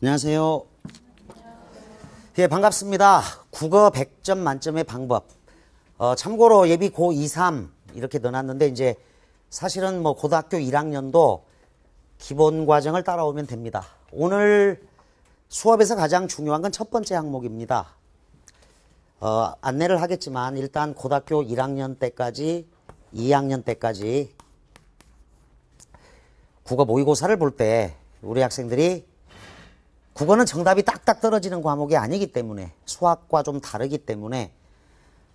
안녕하세요. 예, 반갑습니다. 국어 100점 만점의 방법. 어, 참고로 예비 고 2, 3 이렇게 넣어놨는데 이제 사실은 뭐 고등학교 1학년도 기본 과정을 따라오면 됩니다. 오늘 수업에서 가장 중요한 건 첫 번째 항목입니다. 어, 안내를 하겠지만 일단 고등학교 1학년 때까지 2학년 때까지 국어 모의고사를 볼 때 우리 학생들이 국어는 정답이 딱딱 떨어지는 과목이 아니기 때문에 수학과 좀 다르기 때문에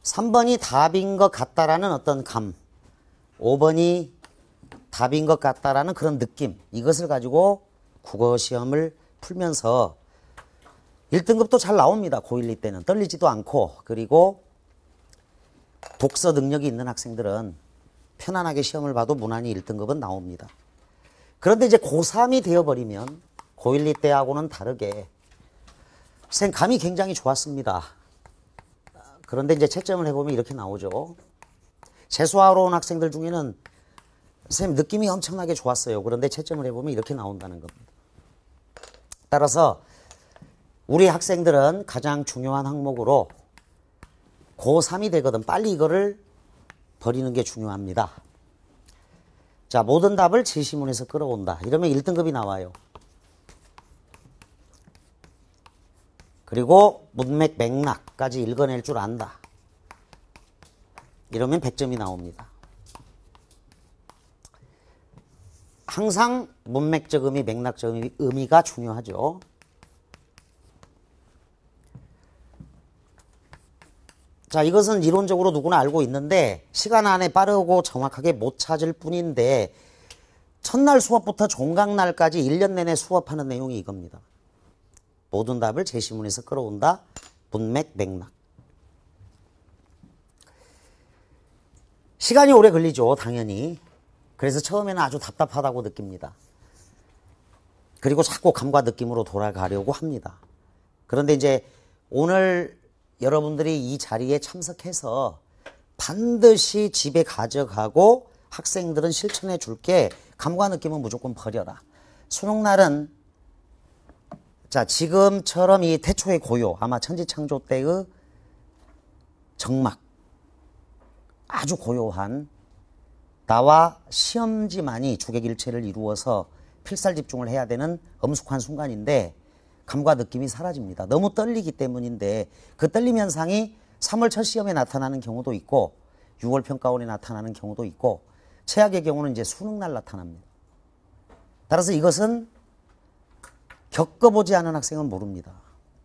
3번이 답인 것 같다라는 어떤 감 5번이 답인 것 같다라는 그런 느낌 이것을 가지고 국어 시험을 풀면서 1등급도 잘 나옵니다. 고1, 2때는 떨리지도 않고 그리고 독서 능력이 있는 학생들은 편안하게 시험을 봐도 무난히 1등급은 나옵니다. 그런데 이제 고3이 되어버리면 고1 때하고는 다르게 생감이 굉장히 좋았습니다. 그런데 이제 채점을 해보면 이렇게 나오죠. 재수하러 온 학생들 중에는 선 느낌이 엄청나게 좋았어요. 그런데 채점을 해보면 이렇게 나온다는 겁니다. 따라서 우리 학생들은 가장 중요한 항목으로 고3이 되거든 빨리 이거를 버리는 게 중요합니다. 자, 모든 답을 제시문에서 끌어온다. 이러면 1등급이 나와요. 그리고 문맥 맥락까지 읽어낼 줄 안다. 이러면 100점이 나옵니다. 항상 문맥적 의미, 맥락적 의미, 의미가 중요하죠. 자, 이것은 이론적으로 누구나 알고 있는데 시간 안에 빠르고 정확하게 못 찾을 뿐인데 첫날 수업부터 종강날까지 1년 내내 수업하는 내용이 이겁니다. 모든 답을 제시문에서 끌어온다. 문맥 맥락. 시간이 오래 걸리죠. 당연히. 그래서 처음에는 아주 답답하다고 느낍니다. 그리고 자꾸 감과 느낌으로 돌아가려고 합니다. 그런데 이제 오늘 여러분들이 이 자리에 참석해서 반드시 집에 가져가고 학생들은 실천해 줄게 감과 느낌은 무조건 버려라. 수능날은 자, 지금처럼 이 태초의 고요, 아마 천지창조 때의 정막, 아주 고요한 나와 시험지만이 주객일체를 이루어서 필살 집중을 해야 되는 엄숙한 순간인데 감과 느낌이 사라집니다. 너무 떨리기 때문인데 그 떨림 현상이 3월 첫 시험에 나타나는 경우도 있고 6월 평가원에 나타나는 경우도 있고 최악의 경우는 이제 수능 날 나타납니다. 따라서 이것은 겪어보지 않은 학생은 모릅니다.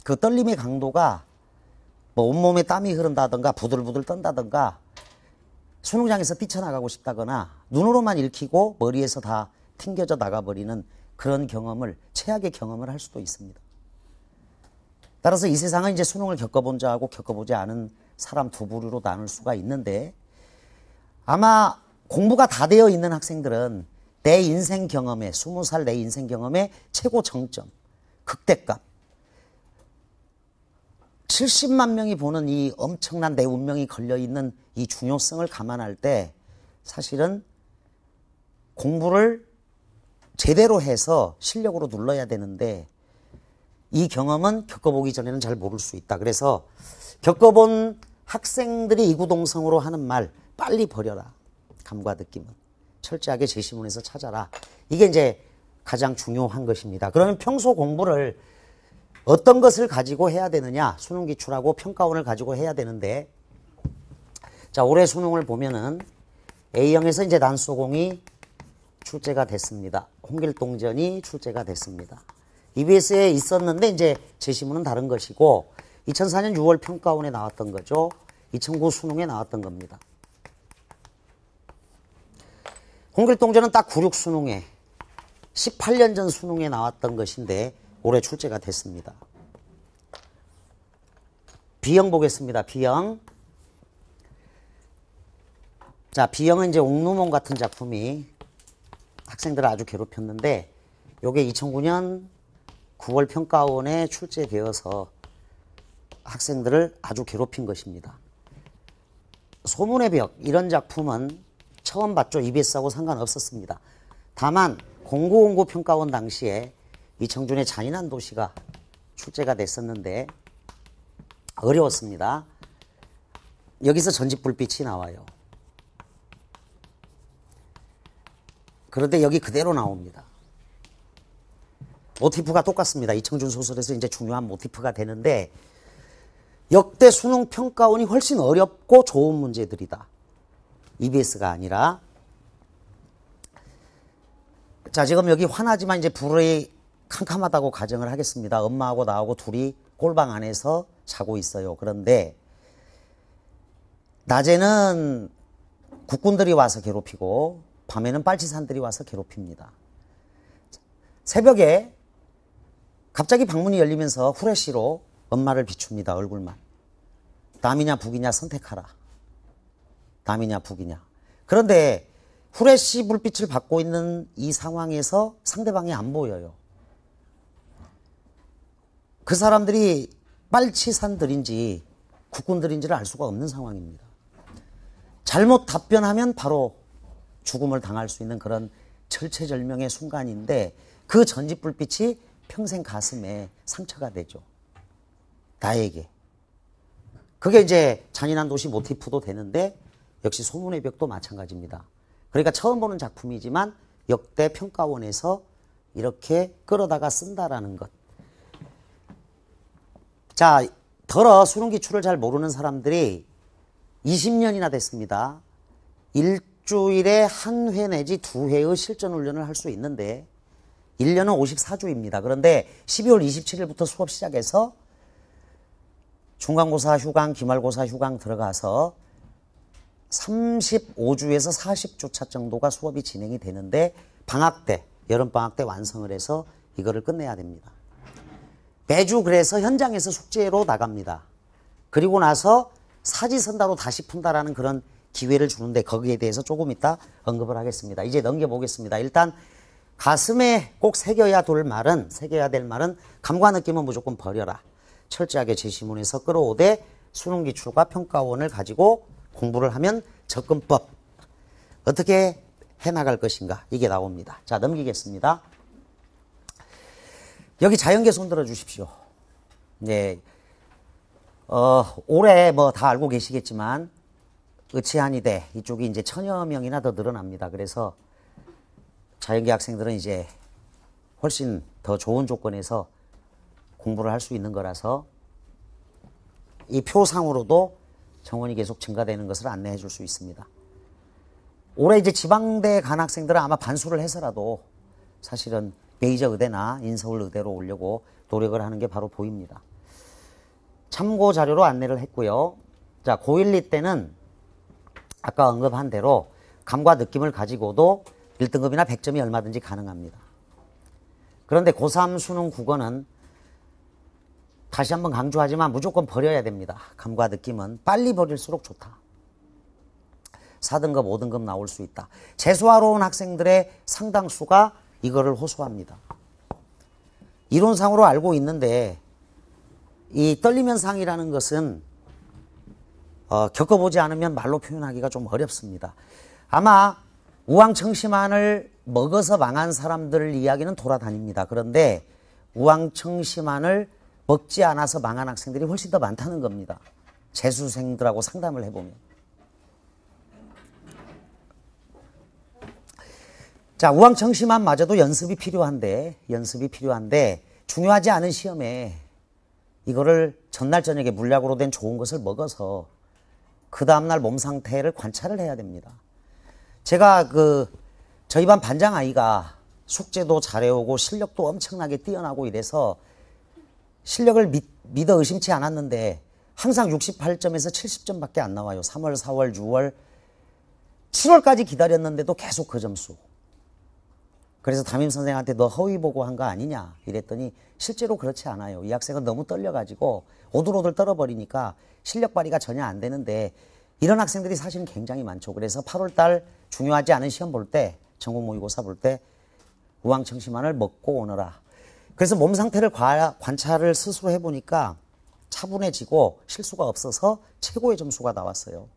그 떨림의 강도가 뭐 온몸에 땀이 흐른다든가 부들부들 떤다든가 수능장에서 뛰쳐나가고 싶다거나 눈으로만 읽히고 머리에서 다 튕겨져 나가버리는 그런 경험을 최악의 경험을 할 수도 있습니다. 따라서 이 세상은 이제 수능을 겪어본 자하고 겪어보지 않은 사람 두 부류로 나눌 수가 있는데 아마 공부가 다 되어 있는 학생들은 내 인생 경험에 20살 내 인생 경험의 최고 정점 극대값. 70만 명이 보는 이 엄청난 내 운명이 걸려있는 이 중요성을 감안할 때 사실은 공부를 제대로 해서 실력으로 눌러야 되는데 이 경험은 겪어보기 전에는 잘 모를 수 있다. 그래서 겪어본 학생들이 이구동성으로 하는 말 빨리 버려라. 감과 느낌은 철저하게 제시문에서 찾아라. 이게 이제 가장 중요한 것입니다. 그러면 평소 공부를 어떤 것을 가지고 해야 되느냐 수능 기출하고 평가원을 가지고 해야 되는데 자 올해 수능을 보면은 A형에서 이제 난소공이 출제가 됐습니다. 홍길동전이 출제가 됐습니다. EBS에 있었는데 이제 제시문은 다른 것이고 2004년 6월 평가원에 나왔던 거죠. 2009 수능에 나왔던 겁니다. 홍길동전은 딱 96 수능에 18년 전 수능에 나왔던 것인데 올해 출제가 됐습니다. B형 보겠습니다. B형. 자, B형은 이제 옥루몽 같은 작품이 학생들을 아주 괴롭혔는데 요게 2009년 9월 평가원에 출제되어서 학생들을 아주 괴롭힌 것입니다. 소문의 벽 이런 작품은 처음 봤죠. EBS하고 상관없었습니다. 다만 공고공고 평가원 당시에 이청준의 잔인한 도시가 출제가 됐었는데 어려웠습니다. 여기서 전직 불빛이 나와요. 그런데 여기 그대로 나옵니다. 모티프가 똑같습니다. 이청준 소설에서 이제 중요한 모티프가 되는데 역대 수능 평가원이 훨씬 어렵고 좋은 문제들이다. EBS가 아니라 자, 지금 여기 화나지만 이제 불이 캄캄하다고 가정을 하겠습니다. 엄마하고 나하고 둘이 골방 안에서 자고 있어요. 그런데 낮에는 국군들이 와서 괴롭히고 밤에는 빨치산들이 와서 괴롭힙니다. 새벽에 갑자기 방문이 열리면서 후레쉬로 엄마를 비춥니다. 얼굴만. 남이냐 북이냐 선택하라. 남이냐 북이냐. 그런데 프레시 불빛을 받고 있는 이 상황에서 상대방이 안 보여요. 그 사람들이 빨치산들인지 국군들인지를 알 수가 없는 상황입니다. 잘못 답변하면 바로 죽음을 당할 수 있는 그런 절체절명의 순간인데 그전집불빛이 평생 가슴에 상처가 되죠. 나에게. 그게 이제 잔인한 도시 모티프도 되는데 역시 소문의 벽도 마찬가지입니다. 그러니까 처음 보는 작품이지만 역대 평가원에서 이렇게 끌어다가 쓴다라는 것. 자, 더러 수능 기출을 잘 모르는 사람들이 20년이나 됐습니다. 일주일에 한 회 내지 두 회의 실전 훈련을 할 수 있는데 1년은 54주입니다. 그런데 12월 27일부터 수업 시작해서 중간고사 휴강, 기말고사 휴강 들어가서 35주에서 40주차 정도가 수업이 진행이 되는데 방학 때, 여름 방학 때 완성을 해서 이거를 끝내야 됩니다. 매주 그래서 현장에서 숙제로 나갑니다. 그리고 나서 사지선다로 다시 푼다라는 그런 기회를 주는데 거기에 대해서 조금 이따 언급을 하겠습니다. 이제 넘겨보겠습니다. 일단 가슴에 꼭 새겨야 될 말은 새겨야 될 말은 감과 느낌은 무조건 버려라. 철저하게 제시문에서 끌어오되 수능 기출과 평가원을 가지고 공부를 하면 접근법 어떻게 해나갈 것인가 이게 나옵니다. 자 넘기겠습니다. 여기 자연계 손들어 주십시오. 네, 어, 올해 뭐 다 알고 계시겠지만 의치한이대 이쪽이 이제 천여 명이나 더 늘어납니다. 그래서 자연계 학생들은 이제 훨씬 더 좋은 조건에서 공부를 할 수 있는 거라서 이 표상으로도 정원이 계속 증가되는 것을 안내해 줄 수 있습니다. 올해 이제 지방대 간 학생들은 아마 반수를 해서라도 사실은 메이저 의대나 인서울 의대로 오려고 노력을 하는 게 바로 보입니다. 참고 자료로 안내를 했고요. 자, 고1, 2때는 아까 언급한 대로 감과 느낌을 가지고도 1등급이나 100점이 얼마든지 가능합니다. 그런데 고3 수능 국어는 다시 한번 강조하지만 무조건 버려야 됩니다. 감과 느낌은 빨리 버릴수록 좋다. 4등급, 5등급 나올 수 있다. 재수하러 온 학생들의 상당수가 이거를 호소합니다. 이론상으로 알고 있는데 이 떨림 현상이라는 것은 어, 겪어보지 않으면 말로 표현하기가 좀 어렵습니다. 아마 우왕청심환을 먹어서 망한 사람들 이야기는 돌아다닙니다. 그런데 우왕청심환을 먹지 않아서 망한 학생들이 훨씬 더 많다는 겁니다. 재수생들하고 상담을 해보면. 자, 우왕청심환 마저도 연습이 필요한데, 연습이 필요한데, 중요하지 않은 시험에 이거를 전날 저녁에 물약으로 된 좋은 것을 먹어서 그 다음날 몸 상태를 관찰을 해야 됩니다. 제가 그 저희 반 반장 아이가 숙제도 잘해오고 실력도 엄청나게 뛰어나고 이래서 실력을 믿, 믿어 의심치 않았는데 항상 68점에서 70점밖에 안 나와요. 3월, 4월, 6월, 7월까지 기다렸는데도 계속 그 점수. 그래서 담임 선생한테 너 허위 보고한 거 아니냐 이랬더니 실제로 그렇지 않아요. 이 학생은 너무 떨려가지고 오돌오돌 떨어버리니까 실력 발휘가 전혀 안 되는데 이런 학생들이 사실은 굉장히 많죠. 그래서 8월달 중요하지 않은 시험 볼때 전국 모의고사 볼 때 우왕청심환을 먹고 오너라. 그래서 몸 상태를 관찰을 스스로 해보니까 차분해지고 실수가 없어서 최고의 점수가 나왔어요.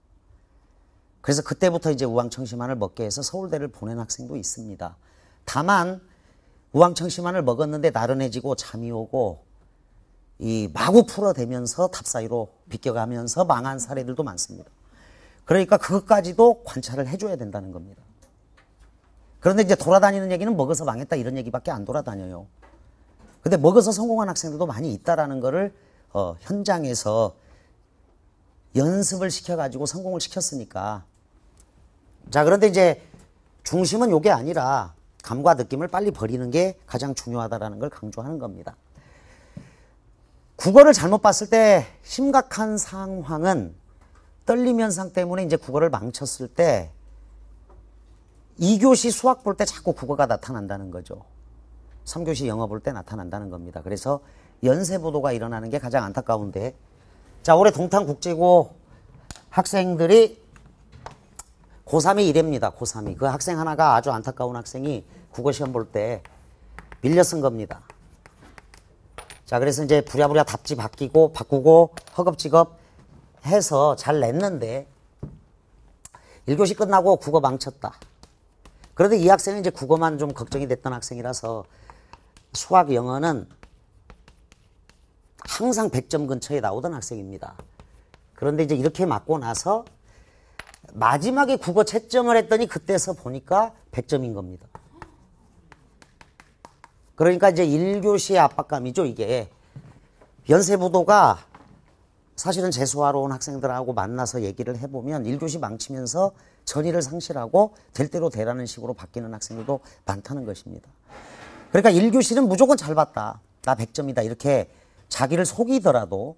그래서 그때부터 이제 우황청심환을 먹게 해서 서울대를 보낸 학생도 있습니다. 다만 우황청심환을 먹었는데 나른해지고 잠이 오고 이 마구 풀어대면서 탑사이로 비껴가면서 망한 사례들도 많습니다. 그러니까 그것까지도 관찰을 해줘야 된다는 겁니다. 그런데 이제 돌아다니는 얘기는 먹어서 망했다 이런 얘기밖에 안 돌아다녀요. 근데 먹어서 성공한 학생들도 많이 있다라는 거를 어, 현장에서 연습을 시켜가지고 성공을 시켰으니까. 자, 그런데 이제 중심은 이게 아니라 감과 느낌을 빨리 버리는 게 가장 중요하다라는 걸 강조하는 겁니다. 국어를 잘못 봤을 때 심각한 상황은 떨림 현상 때문에 이제 국어를 망쳤을 때 2교시 수학 볼 때 자꾸 국어가 나타난다는 거죠. 3교시 영어 볼 때 나타난다는 겁니다. 그래서 연쇄보도가 일어나는 게 가장 안타까운데 자 올해 동탄국제고 학생들이 고3이 이랍니다. 고3이. 그 학생 하나가 아주 안타까운 학생이 국어시험 볼 때 밀려 쓴 겁니다. 자 그래서 이제 부랴부랴 답지 바뀌고 바꾸고 허겁지겁 해서 잘 냈는데 1교시 끝나고 국어 망쳤다. 그런데 이 학생은 이제 국어만 좀 걱정이 됐던 학생이라서 수학, 영어는 항상 100점 근처에 나오던 학생입니다. 그런데 이제 이렇게 맞고 나서 마지막에 국어 채점을 했더니 그때서 보니까 100점인 겁니다. 그러니까 이제 1교시의 압박감이죠, 이게. 연세부도가 사실은 재수하러 온 학생들하고 만나서 얘기를 해보면 1교시 망치면서 전의를 상실하고 될 대로 되라는 식으로 바뀌는 학생들도 많다는 것입니다. 그러니까 1교시는 무조건 잘 봤다. 나 100점이다. 이렇게 자기를 속이더라도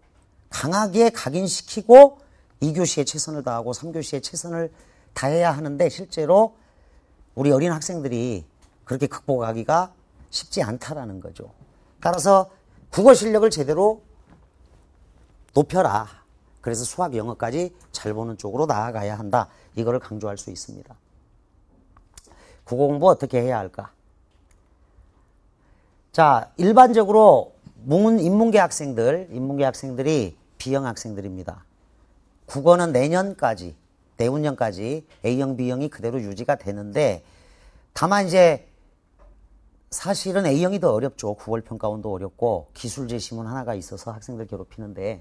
강하게 각인시키고 2교시에 최선을 다하고 3교시에 최선을 다해야 하는데 실제로 우리 어린 학생들이 그렇게 극복하기가 쉽지 않다라는 거죠. 따라서 국어 실력을 제대로 높여라. 그래서 수학, 영어까지 잘 보는 쪽으로 나아가야 한다. 이거를 강조할 수 있습니다. 국어 공부 어떻게 해야 할까? 자, 일반적으로 문, 인문계 학생들, 인문계 학생들이 B형 학생들입니다. 국어는 내년까지, 내후년까지 A형, B형이 그대로 유지가 되는데 다만 이제 사실은 A형이 더 어렵죠. 9월 평가원도 어렵고 기술 제시문 하나가 있어서 학생들 괴롭히는데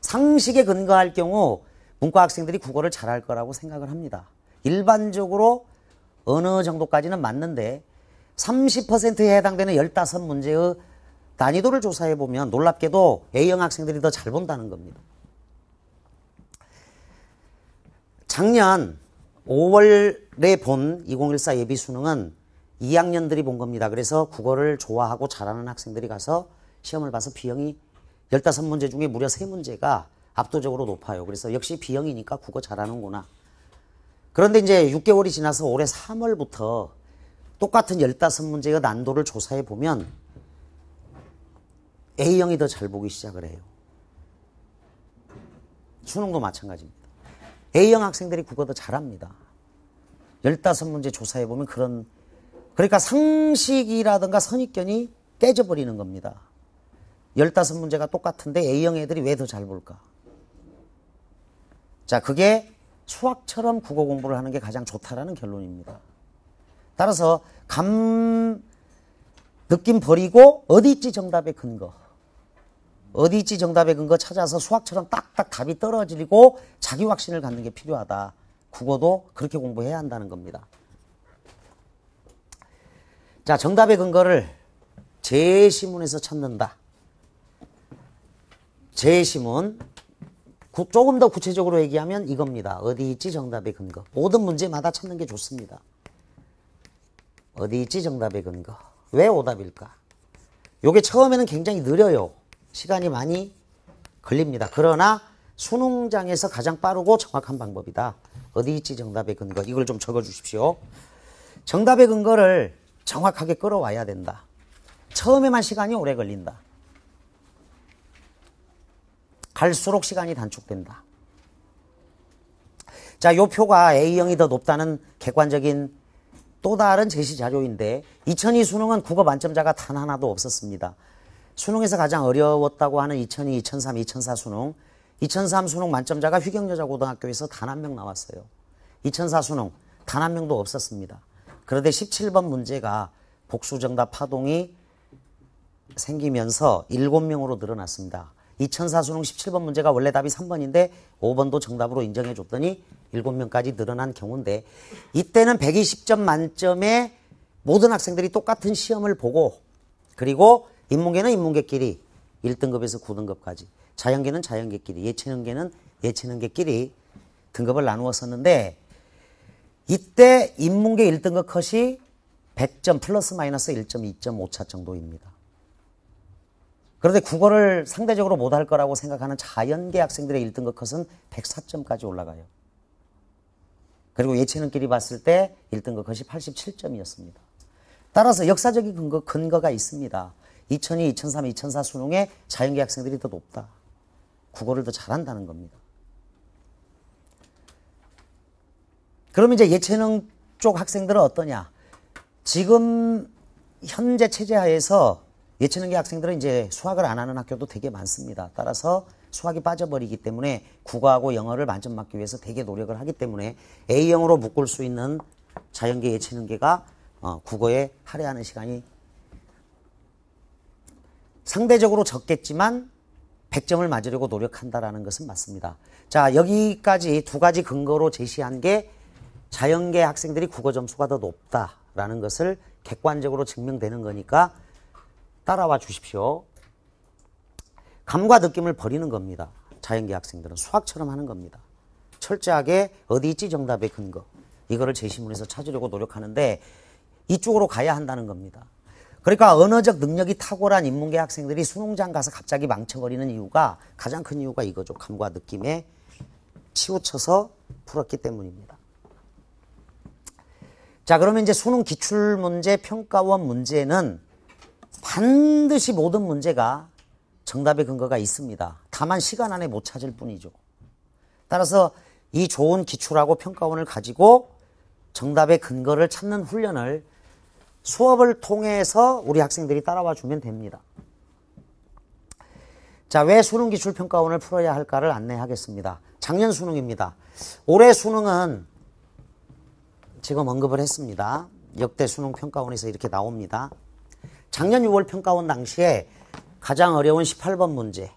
상식에 근거할 경우 문과 학생들이 국어를 잘할 거라고 생각을 합니다. 일반적으로 어느 정도까지는 맞는데 30%에 해당되는 15문제의 난이도를 조사해 보면 놀랍게도 A형 학생들이 더 잘 본다는 겁니다. 작년 5월에 본 2014 예비 수능은 2학년들이 본 겁니다. 그래서 국어를 좋아하고 잘하는 학생들이 가서 시험을 봐서 B형이 15문제 중에 무려 3문제가 압도적으로 높아요. 그래서 역시 B형이니까 국어 잘하는구나. 그런데 이제 6개월이 지나서 올해 3월부터 똑같은 15문제의 난도를 조사해 보면 A형이 더 잘 보기 시작을 해요. 수능도 마찬가지입니다. A형 학생들이 국어 더 잘합니다. 15문제 조사해 보면 그런 그러니까 상식이라든가 선입견이 깨져버리는 겁니다. 15문제가 똑같은데 A형 애들이 왜 더 잘 볼까? 자, 그게 수학처럼 국어 공부를 하는 게 가장 좋다라는 결론입니다. 따라서 감 느낌 버리고 어디 있지 정답에 근거 어디 있지 정답에 근거 찾아서 수학처럼 딱딱 답이 떨어지고 자기 확신을 갖는 게 필요하다. 국어도 그렇게 공부해야 한다는 겁니다. 자, 정답의 근거를 제시문에서 찾는다. 제시문. 조금 더 구체적으로 얘기하면 이겁니다. 어디 있지 정답의 근거. 모든 문제마다 찾는 게 좋습니다. 어디 있지 정답의 근거? 왜 오답일까? 요게 처음에는 굉장히 느려요. 시간이 많이 걸립니다. 그러나 수능장에서 가장 빠르고 정확한 방법이다. 어디 있지 정답의 근거? 이걸 좀 적어주십시오. 정답의 근거를 정확하게 끌어와야 된다. 처음에만 시간이 오래 걸린다. 갈수록 시간이 단축된다. 자, 요 표가 A형이 더 높다는 객관적인 또 다른 제시 자료인데 2002 수능은 국어 만점자가 단 하나도 없었습니다. 수능에서 가장 어려웠다고 하는 2002, 2003, 2004 수능 2003 수능 만점자가 휘경여자고등학교에서 단 한 명 나왔어요. 2004 수능 단 한 명도 없었습니다. 그런데 17번 문제가 복수정답 파동이 생기면서 7명으로 늘어났습니다. 2004 수능 17번 문제가 원래 답이 3번인데 5번도 정답으로 인정해 줬더니 7명까지 늘어난 경우인데 이때는 120점 만점에 모든 학생들이 똑같은 시험을 보고 그리고 인문계는 인문계끼리 1등급에서 9등급까지 자연계는 자연계끼리 예체능계는 예체능계끼리 등급을 나누었었는데 이때 인문계 1등급 컷이 100점 플러스 마이너스 1.2.5차 점 정도입니다. 그런데 국어를 상대적으로 못 할 거라고 생각하는 자연계 학생들의 1등급 컷은 104점까지 올라가요. 그리고 예체능끼리 봤을 때 1등급 컷이 87점이었습니다. 따라서 역사적인 근거, 근거가 있습니다. 2002, 2003, 2004 수능에 자연계 학생들이 더 높다. 국어를 더 잘한다는 겁니다. 그러면 이제 예체능 쪽 학생들은 어떠냐? 지금 현재 체제 하에서 예체능계 학생들은 이제 수학을 안 하는 학교도 되게 많습니다. 따라서 수학이 빠져버리기 때문에 국어하고 영어를 만점 맞기 위해서 되게 노력을 하기 때문에 A형으로 묶을 수 있는 자연계 예체능계가 어, 국어에 할애하는 시간이 상대적으로 적겠지만 100점을 맞으려고 노력한다라는 것은 맞습니다. 자, 여기까지 두 가지 근거로 제시한 게 자연계 학생들이 국어 점수가 더 높다라는 것을 객관적으로 증명되는 거니까 따라와 주십시오. 감과 느낌을 버리는 겁니다. 자연계 학생들은 수학처럼 하는 겁니다. 철저하게 어디 있지 정답의 근거 이거를 제시문에서 찾으려고 노력하는데 이쪽으로 가야 한다는 겁니다. 그러니까 언어적 능력이 탁월한 인문계 학생들이 수능장 가서 갑자기 망쳐버리는 이유가 가장 큰 이유가 이거죠. 감과 느낌에 치우쳐서 풀었기 때문입니다. 자, 그러면 이제 수능 기출문제 평가원 문제는 반드시 모든 문제가 정답의 근거가 있습니다. 다만 시간 안에 못 찾을 뿐이죠. 따라서 이 좋은 기출하고 평가원을 가지고 정답의 근거를 찾는 훈련을 수업을 통해서 우리 학생들이 따라와 주면 됩니다. 자, 왜 수능 기출 평가원을 풀어야 할까를 안내하겠습니다. 작년 수능입니다. 올해 수능은 지금 언급을 했습니다. 역대 수능 평가원에서 이렇게 나옵니다. 작년 6월 평가원 당시에 가장 어려운 18번 문제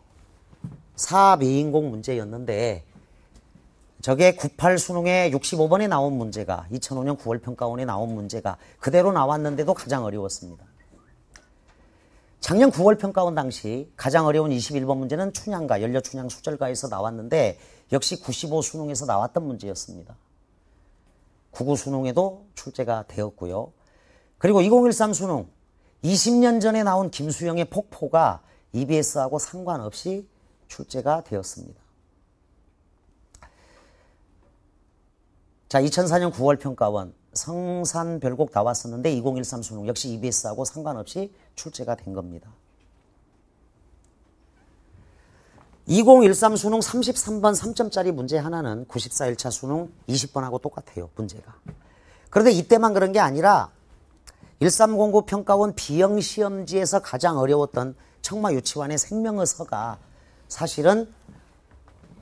사비인공 문제였는데 저게 98 수능에 65번에 나온 문제가 2005년 9월 평가원에 나온 문제가 그대로 나왔는데도 가장 어려웠습니다. 작년 9월 평가원 당시 가장 어려운 21번 문제는 춘향가, 연려춘향 수절가에서 나왔는데 역시 95 수능에서 나왔던 문제였습니다. 99 수능에도 출제가 되었고요. 그리고 2013 수능 20년 전에 나온 김수영의 폭포가 EBS하고 상관없이 출제가 되었습니다. 자, 2004년 9월 평가원 성산 별곡 다 왔었는데 2013 수능 역시 EBS하고 상관없이 출제가 된 겁니다. 2013 수능 33번 3점짜리 문제 하나는 94일차 수능 20번하고 똑같아요. 문제가. 그런데 이때만 그런 게 아니라 1309 평가원 비영 시험지에서 가장 어려웠던 청마 유치원의 생명의서가 사실은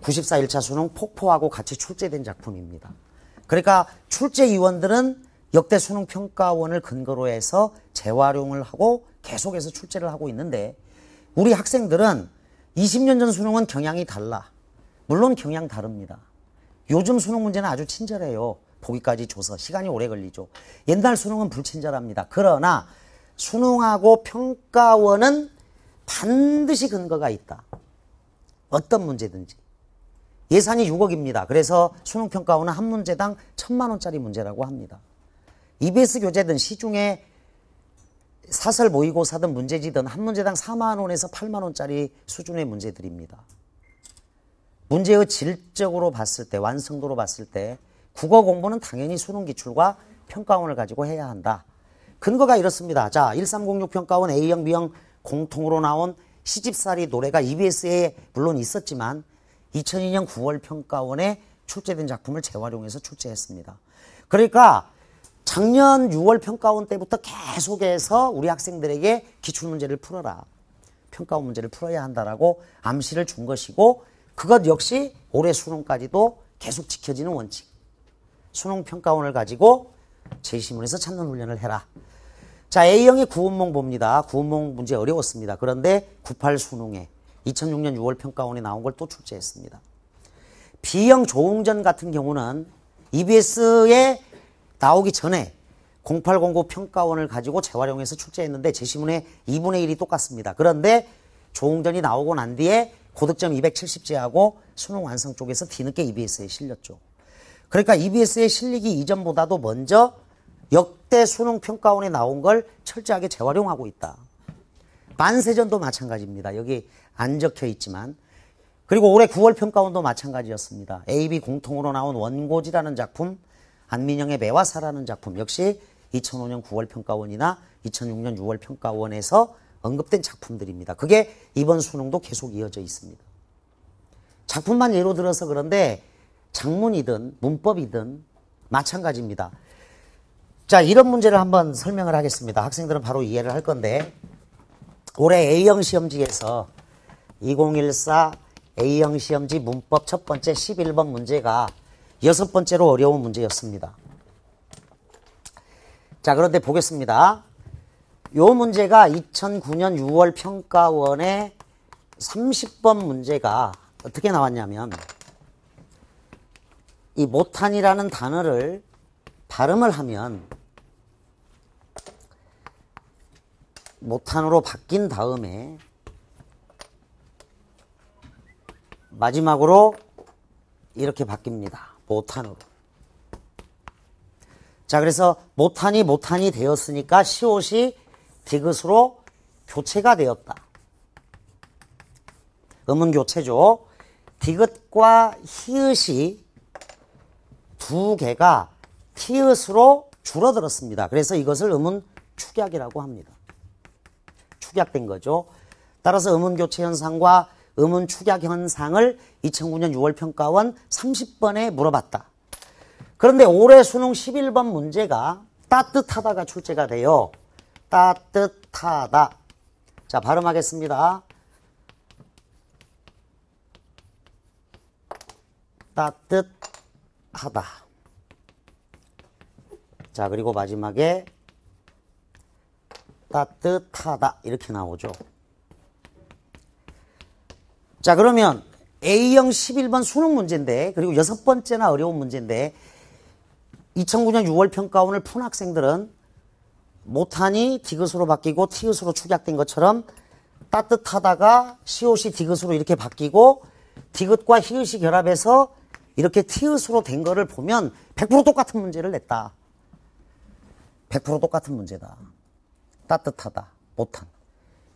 94일차 수능 폭포하고 같이 출제된 작품입니다. 그러니까 출제 위원들은 역대 수능 평가원을 근거로 해서 재활용을 하고 계속해서 출제를 하고 있는데 우리 학생들은 20년 전 수능은 경향이 달라. 물론 경향 다릅니다. 요즘 수능 문제는 아주 친절해요. 보기까지 줘서 시간이 오래 걸리죠. 옛날 수능은 불친절합니다. 그러나 수능하고 평가원은 반드시 근거가 있다. 어떤 문제든지. 예산이 6억입니다. 그래서 수능평가원은 한 문제당 천만 원짜리 문제라고 합니다. EBS 교재든 시중에 사설 모의고사든 문제지든 한 문제당 4만 원에서 8만 원짜리 수준의 문제들입니다. 문제의 질적으로 봤을 때, 완성도로 봤을 때 국어 공부는 당연히 수능 기출과 평가원을 가지고 해야 한다. 근거가 이렇습니다. 자, 1306 평가원 A형, B형 공통으로 나온 시집살이 노래가 EBS에 물론 있었지만 2002년 9월 평가원에 출제된 작품을 재활용해서 출제했습니다. 그러니까 작년 6월 평가원 때부터 계속해서 우리 학생들에게 기출문제를 풀어라. 평가원 문제를 풀어야 한다라고 암시를 준 것이고 그것 역시 올해 수능까지도 계속 지켜지는 원칙. 수능 평가원을 가지고 제시문에서 찾는 훈련을 해라. 자, A형의 구운몽 봅니다. 구운몽 문제 어려웠습니다. 그런데 98 수능에 2006년 6월 평가원에 나온 걸 또 출제했습니다. B형 조웅전 같은 경우는 EBS에 나오기 전에 0809 평가원을 가지고 재활용해서 출제했는데 제시문에 2분의 1이 똑같습니다. 그런데 조웅전이 나오고 난 뒤에 고득점 270제하고 수능 완성 쪽에서 뒤늦게 EBS에 실렸죠. 그러니까 EBS의 실리기 이전보다도 먼저 역대 수능 평가원에 나온 걸 철저하게 재활용하고 있다. 만세전도 마찬가지입니다. 여기 안 적혀 있지만. 그리고 올해 9월 평가원도 마찬가지였습니다. AB 공통으로 나온 원고지라는 작품, 안민영의 매화사라는 작품 역시 2005년 9월 평가원이나 2006년 6월 평가원에서 언급된 작품들입니다. 그게 이번 수능도 계속 이어져 있습니다. 작품만 예로 들어서 그런데 장문이든 문법이든 마찬가지입니다. 자, 이런 문제를 한번 설명을 하겠습니다. 학생들은 바로 이해를 할 건데 올해 A형 시험지에서 2014 A형 시험지 문법 첫 번째 11번 문제가 여섯 번째로 어려운 문제였습니다. 자, 그런데 보겠습니다. 이 문제가 2009년 6월 평가원의 30번 문제가 어떻게 나왔냐면 이 모탄이라는 단어를 발음을 하면 모탄으로 바뀐 다음에 마지막으로 이렇게 바뀝니다. 모탄으로. 자, 그래서 모탄이 모탄이 되었으니까 시옷이 디귿으로 교체가 되었다. 음은 교체죠. 디귿과 히읗이 두 개가 티읕으로 줄어들었습니다. 그래서 이것을 음운 축약이라고 합니다. 축약된 거죠. 따라서 음운 교체 현상과 음운 축약 현상을 2009년 6월 평가원 30번에 물어봤다. 그런데 올해 수능 11번 문제가 따뜻하다가 출제가 돼요. 따뜻하다. 자, 발음하겠습니다. 따뜻 하다. 자, 그리고 마지막에 따뜻하다 이렇게 나오죠. 자, 그러면 A형 11번 수능 문제인데 그리고 여섯 번째나 어려운 문제인데 2009년 6월 평가원을 푼 학생들은 모탄이 디귿으로 바뀌고 티귿으로 축약된 것처럼 따뜻하다가 시옷이 디귿으로 이렇게 바뀌고 디귿과 히읗이 결합해서 이렇게 티읕으로 된 거를 보면 100% 똑같은 문제를 냈다. 100% 똑같은 문제다. 따뜻하다. 못한.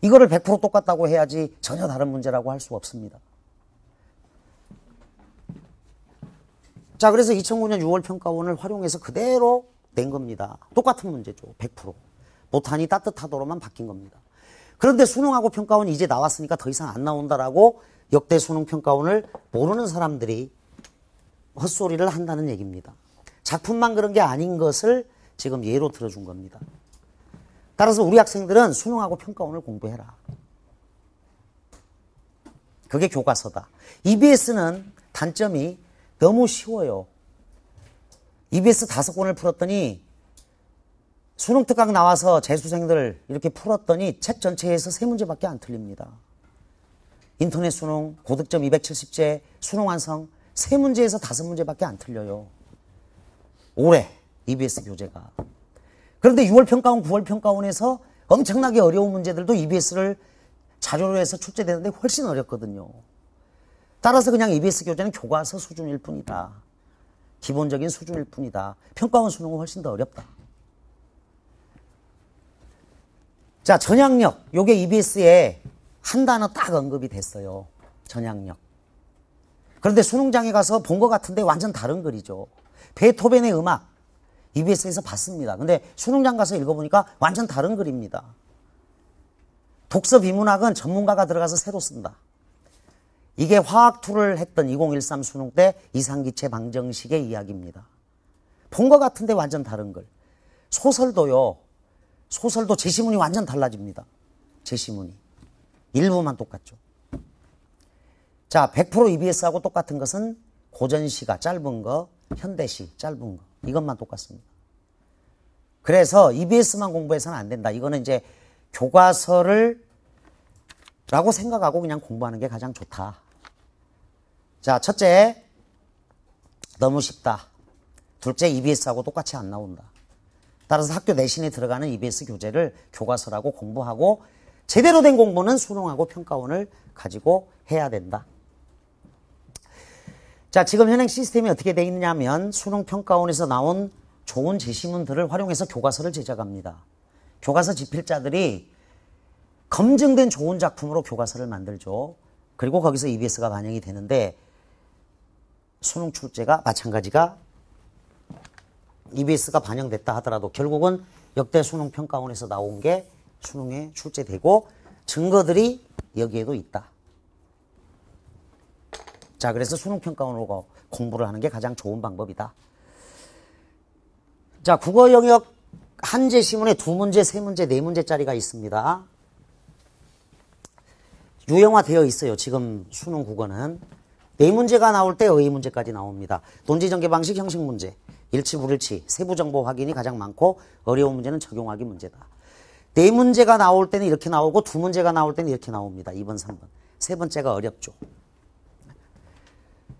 이거를 100% 똑같다고 해야지 전혀 다른 문제라고 할 수 없습니다. 자, 그래서 2009년 6월 평가원을 활용해서 그대로 낸 겁니다. 똑같은 문제죠. 100%. 못하이따뜻하도록만 바뀐 겁니다. 그런데 수능하고 평가원 이 이제 나왔으니까 더 이상 안 나온다라고 역대 수능 평가원을 모르는 사람들이 헛소리를 한다는 얘기입니다. 작품만 그런 게 아닌 것을 지금 예로 들어준 겁니다. 따라서 우리 학생들은 수능하고 평가원을 공부해라. 그게 교과서다. EBS는 단점이 너무 쉬워요. EBS 다섯 권을 풀었더니 수능 특강 나와서 재수생들 이렇게 풀었더니 책 전체에서 세 문제밖에 안 틀립니다. 인터넷 수능, 고득점 270제, 수능 완성, 세 문제에서 다섯 문제밖에 안 틀려요. 올해 EBS 교재가. 그런데 6월 평가원, 9월 평가원에서 엄청나게 어려운 문제들도 EBS를 자료로 해서 출제되는데 훨씬 어렵거든요. 따라서 그냥 EBS 교재는 교과서 수준일 뿐이다. 기본적인 수준일 뿐이다. 평가원 수능은 훨씬 더 어렵다. 자, 전향력. 요게 EBS에 한 단어 딱 언급이 됐어요. 전향력. 그런데 수능장에 가서 본 것 같은데 완전 다른 글이죠. 베토벤의 음악 EBS에서 봤습니다. 근데 수능장 가서 읽어보니까 완전 다른 글입니다. 독서 비문학은 전문가가 들어가서 새로 쓴다. 이게 화학투를 했던 2013 수능 때 이상기체 방정식의 이야기입니다. 본 것 같은데 완전 다른 글. 소설도요. 소설도 제시문이 완전 달라집니다. 제시문이. 일부만 똑같죠. 자, 100% EBS하고 똑같은 것은 고전시가 짧은 거, 현대시 짧은 거. 이것만 똑같습니다. 그래서 EBS만 공부해서는 안 된다. 이거는 이제 교과서를 라고 생각하고 그냥 공부하는 게 가장 좋다. 자, 첫째, 너무 쉽다. 둘째, EBS하고 똑같이 안 나온다. 따라서 학교 내신에 들어가는 EBS 교재를 교과서라고 공부하고 제대로 된 공부는 수능하고 평가원을 가지고 해야 된다. 자, 지금 현행 시스템이 어떻게 되어 있느냐면 수능 평가원에서 나온 좋은 제시문들을 활용해서 교과서를 제작합니다. 교과서 집필자들이 검증된 좋은 작품으로 교과서를 만들죠. 그리고 거기서 EBS가 반영이 되는데 수능 출제가 마찬가지가 EBS가 반영됐다 하더라도 결국은 역대 수능 평가원에서 나온 게 수능에 출제되고 증거들이 여기에도 있다. 자, 그래서 수능평가원으로 공부를 하는 게 가장 좋은 방법이다. 자, 국어 영역 한제 시문에 두 문제, 세 문제, 네 문제짜리가 있습니다. 유형화 되어 있어요. 지금 수능 국어는. 네 문제가 나올 때의 문제까지 나옵니다. 논지 전개 방식, 형식 문제, 일치, 불일치, 세부 정보 확인이 가장 많고 어려운 문제는 적용하기 문제다. 네 문제가 나올 때는 이렇게 나오고 두 문제가 나올 때는 이렇게 나옵니다. 2번, 3번. 세 번째가 어렵죠.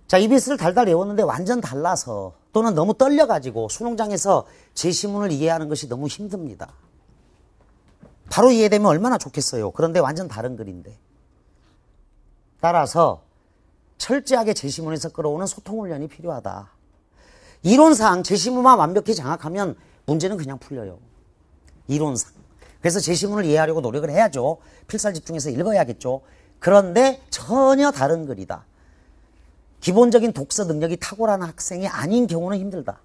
자, e b 스를 달달 외웠는데 완전 달라서 또는 너무 떨려가지고 수능장에서 제시문을 이해하는 것이 너무 힘듭니다. 바로 이해되면 얼마나 좋겠어요. 그런데 완전 다른 글인데. 따라서 철저하게 제시문에서 끌어오는 소통 훈련이 필요하다. 이론상 제시문만 완벽히 장악하면 문제는 그냥 풀려요. 이론상. 그래서 제시문을 이해하려고 노력을 해야죠. 필살 집중해서 읽어야겠죠. 그런데 전혀 다른 글이다. 기본적인 독서 능력이 탁월한 학생이 아닌 경우는 힘들다.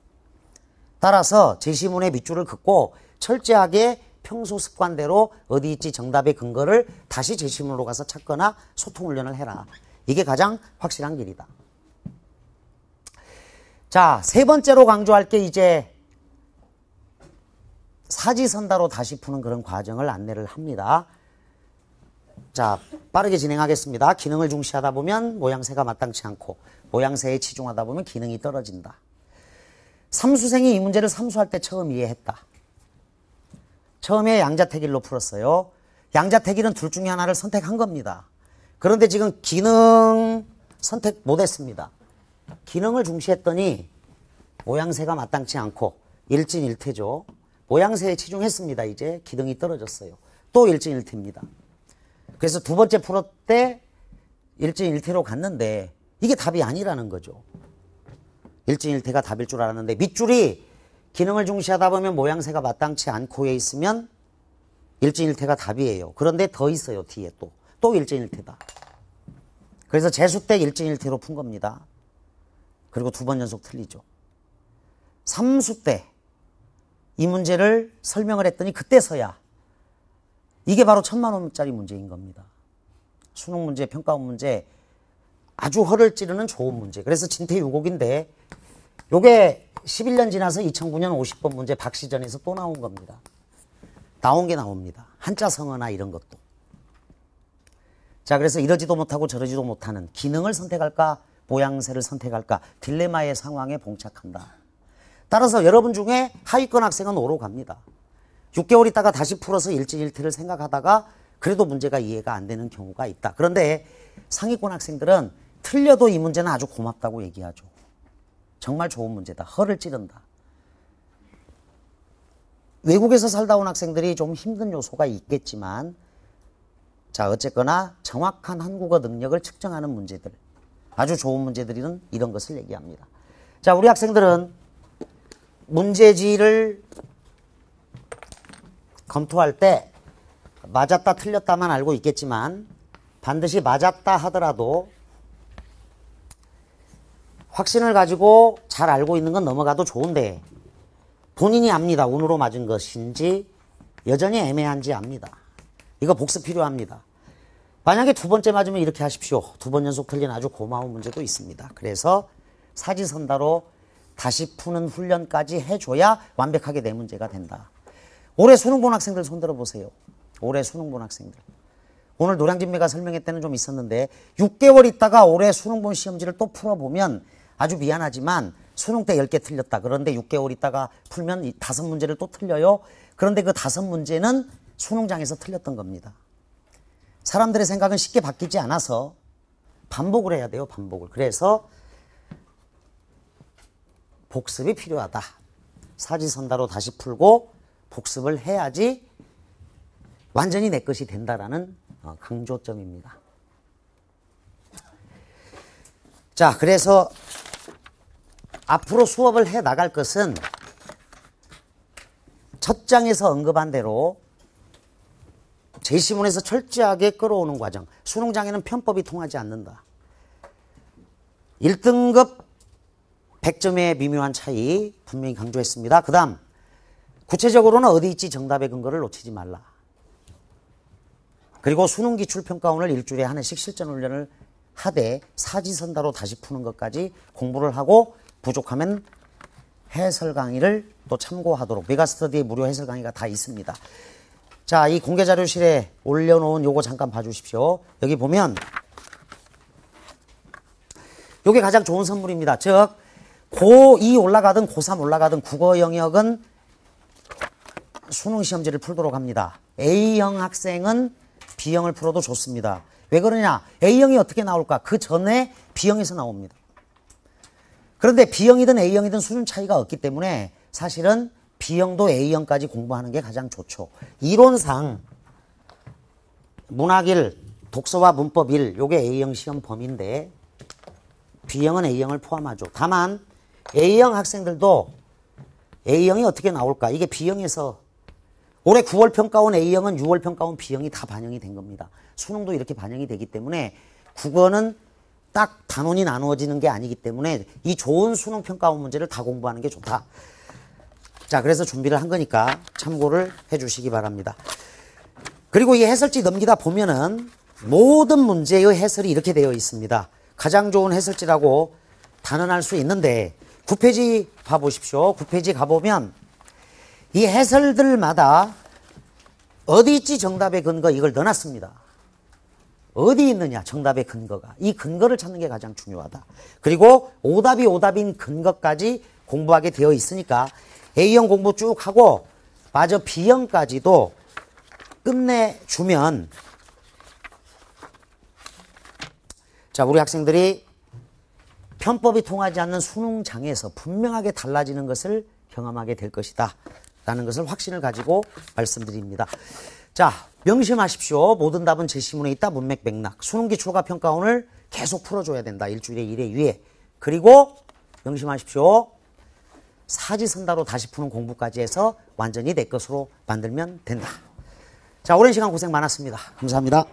따라서 제시문의 밑줄을 긋고 철저하게 평소 습관대로 어디 있지 정답의 근거를 다시 제시문으로 가서 찾거나 소통 훈련을 해라. 이게 가장 확실한 길이다. 자, 세 번째로 강조할 게 이제 사지선다로 다시 푸는 그런 과정을 안내를 합니다. 자, 빠르게 진행하겠습니다. 기능을 중시하다 보면 모양새가 마땅치 않고 모양새에 치중하다 보면 기능이 떨어진다. 삼수생이 이 문제를 삼수할 때 처음 이해했다. 처음에 양자택일로 풀었어요. 양자택일은 둘 중에 하나를 선택한 겁니다. 그런데 지금 기능 선택 못했습니다. 기능을 중시했더니 모양새가 마땅치 않고 일진일퇴죠. 모양새에 치중했습니다. 이제 기능이 떨어졌어요. 또 일진일퇴입니다. 그래서 두 번째 프로 때 일진일퇴로 갔는데 이게 답이 아니라는 거죠. 일진일퇴가 답일 줄 알았는데 밑줄이 기능을 중시하다 보면 모양새가 마땅치 않고 에 있으면 일진일퇴가 답이에요. 그런데 더 있어요 뒤에 또. 또 일진일퇴다. 그래서 재수 때 일진일퇴로 푼 겁니다. 그리고 두 번 연속 틀리죠. 삼수 때 이 문제를 설명을 했더니 그때서야 이게 바로 천만 원짜리 문제인 겁니다. 수능 문제, 평가원 문제 아주 허를 찌르는 좋은 문제. 그래서 진퇴 유곡인데 요게 11년 지나서 2009년 50번 문제 박시전에서 또 나온 겁니다. 나온 게 나옵니다. 한자 성어나 이런 것도. 자, 그래서 이러지도 못하고 저러지도 못하는 기능을 선택할까, 모양새를 선택할까, 딜레마의 상황에 봉착한다. 따라서 여러분 중에 하위권 학생은 오로 갑니다. 6개월 있다가 다시 풀어서 일진일퇴를 생각하다가 그래도 문제가 이해가 안 되는 경우가 있다. 그런데 상위권 학생들은 틀려도 이 문제는 아주 고맙다고 얘기하죠. 정말 좋은 문제다. 허를 찌른다. 외국에서 살다 온 학생들이 좀 힘든 요소가 있겠지만 자 어쨌거나 정확한 한국어 능력을 측정하는 문제들 아주 좋은 문제들은 이런 것을 얘기합니다. 자 우리 학생들은 문제지를 검토할 때 맞았다 틀렸다만 알고 있겠지만 반드시 맞았다 하더라도 확신을 가지고 잘 알고 있는 건 넘어가도 좋은데 본인이 압니다. 운으로 맞은 것인지 여전히 애매한지 압니다. 이거 복습 필요합니다. 만약에 두 번째 맞으면 이렇게 하십시오. 두 번 연속 틀린 아주 고마운 문제도 있습니다. 그래서 사지선다로 다시 푸는 훈련까지 해줘야 완벽하게 내 문제가 된다. 올해 수능 본 학생들 손들어 보세요. 올해 수능 본 학생들. 오늘 노량진매가 설명회 때는 좀 있었는데 6개월 있다가 올해 수능 본 시험지를 또 풀어보면 아주 미안하지만 수능 때 10개 틀렸다. 그런데 6개월 있다가 풀면 다섯 문제를 또 틀려요. 그런데 그 다섯 문제는 수능장에서 틀렸던 겁니다. 사람들의 생각은 쉽게 바뀌지 않아서 반복을 해야 돼요, 반복을. 그래서 복습이 필요하다. 사지선다로 다시 풀고 복습을 해야지 완전히 내 것이 된다라는 어, 강조점입니다. 자, 그래서 앞으로 수업을 해 나갈 것은 첫 장에서 언급한 대로 제시문에서 철저하게 끌어오는 과정. 수능장에는 편법이 통하지 않는다. 1등급 100점의 미묘한 차이 분명히 강조했습니다. 그 다음 구체적으로는 어디 있지 정답의 근거를 놓치지 말라. 그리고 수능 기출평가원을 일주일에 하나씩 실전 훈련을 하되 사지선다로 다시 푸는 것까지 공부를 하고 부족하면 해설 강의를 또 참고하도록 메가스터디의 무료 해설 강의가 다 있습니다. 자, 이 공개 자료실에 올려놓은 요거 잠깐 봐주십시오. 여기 보면 요게 가장 좋은 선물입니다. 즉 고2 올라가든 고3 올라가든 국어 영역은 수능 시험지를 풀도록 합니다. A형 학생은 B형을 풀어도 좋습니다. 왜 그러냐? A형이 어떻게 나올까? 그 전에 B형에서 나옵니다. 그런데 B형이든 A형이든 수준 차이가 없기 때문에 사실은 B형도 A형까지 공부하는 게 가장 좋죠. 이론상 문학 1, 독서와 문법 1, 요게 A형 시험 범위인데 B형은 A형을 포함하죠. 다만 A형 학생들도 A형이 어떻게 나올까? 이게 B형에서 올해 9월 평가원 A형은 6월 평가원 B형이 다 반영이 된 겁니다. 수능도 이렇게 반영이 되기 때문에 국어는 딱 단원이 나누어지는 게 아니기 때문에 이 좋은 수능 평가원 문제를 다 공부하는 게 좋다. 자, 그래서 준비를 한 거니까 참고를 해 주시기 바랍니다. 그리고 이 해설지 넘기다 보면은 모든 문제의 해설이 이렇게 되어 있습니다. 가장 좋은 해설지라고 단언할 수 있는데 9페이지 봐보십시오. 9페이지 가보면 이 해설들마다 어디 있지 정답의 근거 이걸 넣어놨습니다. 어디 있느냐 정답의 근거가 이 근거를 찾는 게 가장 중요하다. 그리고 오답이 오답인 근거까지 공부하게 되어 있으니까 A형 공부 쭉 하고 마저 B형까지도 끝내주면 자 우리 학생들이 편법이 통하지 않는 수능장에서 분명하게 달라지는 것을 경험하게 될 것이다. 라는 것을 확신을 가지고 말씀드립니다. 자, 명심하십시오. 모든 답은 제시문에 있다. 문맥 맥락. 수능기 추과 평가원을 계속 풀어줘야 된다. 일주일에 일에 2해 그리고 명심하십시오. 사지선다로 다시 푸는 공부까지 해서 완전히 내 것으로 만들면 된다. 자, 오랜 시간 고생 많았습니다. 감사합니다.